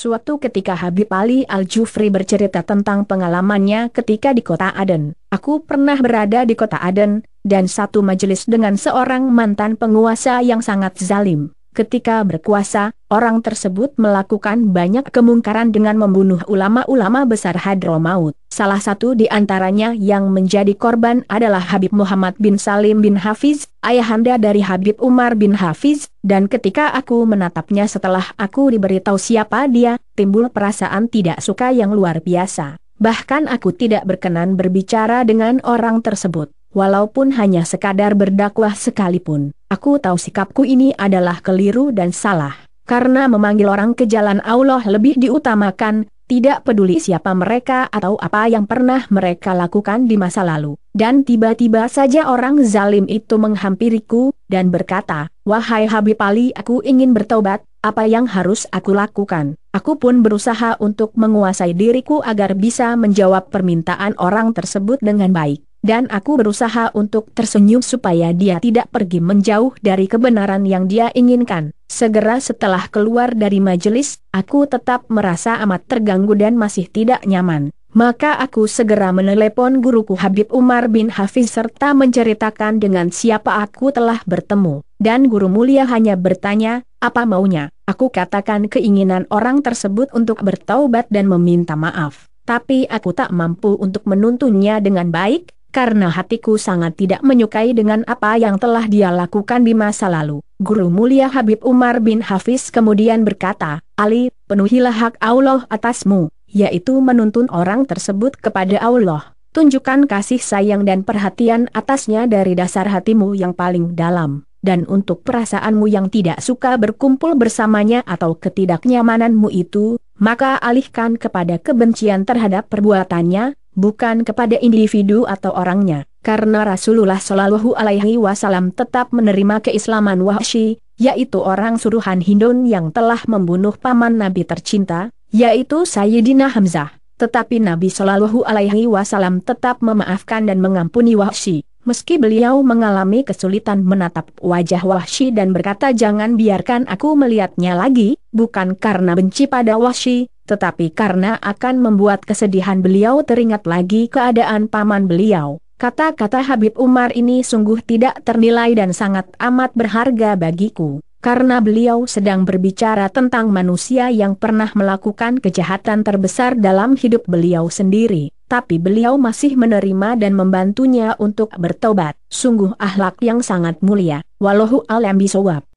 Suatu ketika Habib Ali Al-Jufri bercerita tentang pengalamannya ketika di kota Aden. Aku pernah berada di kota Aden, dan satu majelis dengan seorang mantan penguasa yang sangat zalim ketika berkuasa, orang tersebut melakukan banyak kemungkaran dengan membunuh ulama-ulama besar Hadromaut. Salah satu di antaranya yang menjadi korban adalah Habib Muhammad bin Salim bin Hafiz, ayahanda dari Habib Umar bin Hafiz, dan ketika aku menatapnya setelah aku diberitahu siapa dia, timbul perasaan tidak suka yang luar biasa. Bahkan aku tidak berkenan berbicara dengan orang tersebut, walaupun hanya sekadar berdakwah sekalipun. Aku tahu sikapku ini adalah keliru dan salah, karena memanggil orang ke jalan Allah lebih diutamakan, tidak peduli siapa mereka atau apa yang pernah mereka lakukan di masa lalu. Dan tiba-tiba saja orang zalim itu menghampiriku, dan berkata, Wahai Habib Ali aku ingin bertobat, apa yang harus aku lakukan? Aku pun berusaha untuk menguasai diriku agar bisa menjawab permintaan orang tersebut dengan baik dan aku berusaha untuk tersenyum supaya dia tidak pergi menjauh dari kebenaran yang dia inginkan. Segera setelah keluar dari majelis, aku tetap merasa amat terganggu dan masih tidak nyaman. Maka aku segera menelepon guruku Habib Umar bin Hafiz serta menceritakan dengan siapa aku telah bertemu. Dan guru mulia hanya bertanya, apa maunya? Aku katakan keinginan orang tersebut untuk bertaubat dan meminta maaf. Tapi aku tak mampu untuk menuntunnya dengan baik, karena hatiku sangat tidak menyukai dengan apa yang telah dia lakukan di masa lalu. Guru mulia Habib Umar bin Hafiz kemudian berkata, Ali, penuhilah hak Allah atasmu, yaitu menuntun orang tersebut kepada Allah. Tunjukkan kasih sayang dan perhatian atasnya dari dasar hatimu yang paling dalam, dan untuk perasaanmu yang tidak suka berkumpul bersamanya atau ketidaknyamananmu itu, maka alihkan kepada kebencian terhadap perbuatannya, bukan kepada individu atau orangnya, karena Rasulullah Shallallahu Alaihi Wasallam tetap menerima keislaman Wahsy, yaitu orang suruhan Hindun yang telah membunuh paman Nabi tercinta, yaitu Sayyidina Hamzah. Tetapi Nabi Shallallahu Alaihi Wasallam tetap memaafkan dan mengampuni Wahsy. Meski beliau mengalami kesulitan menatap wajah Wahsy dan berkata jangan biarkan aku melihatnya lagi, bukan karena benci pada Wahsy, tetapi karena akan membuat kesedihan beliau teringat lagi keadaan paman beliau. Kata-kata Habib Umar ini sungguh tidak ternilai dan sangat amat berharga bagiku, karena beliau sedang berbicara tentang manusia yang pernah melakukan kejahatan terbesar dalam hidup beliau sendiri, tapi beliau masih menerima dan membantunya untuk bertobat. Sungguh ahlak yang sangat mulia, Wallahu alam bisawab.